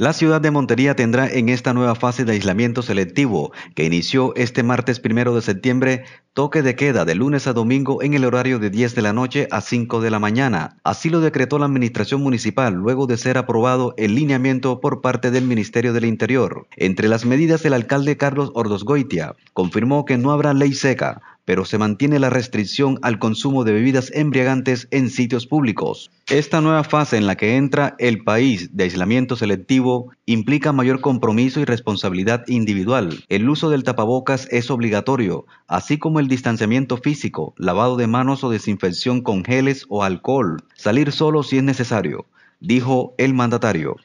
La ciudad de Montería tendrá en esta nueva fase de aislamiento selectivo, que inició este martes primero de septiembre, toque de queda de lunes a domingo en el horario de 10 de la noche a 5 de la mañana. Así lo decretó la Administración Municipal luego de ser aprobado el lineamiento por parte del Ministerio del Interior. Entre las medidas, el alcalde Carlos Ordosgoitia confirmó que no habrá ley seca, pero se mantiene la restricción al consumo de bebidas embriagantes en sitios públicos. Esta nueva fase en la que entra el país de aislamiento selectivo implica mayor compromiso y responsabilidad individual. El uso del tapabocas es obligatorio, así como el distanciamiento físico, lavado de manos o desinfección con geles o alcohol, salir solo si es necesario, dijo el mandatario.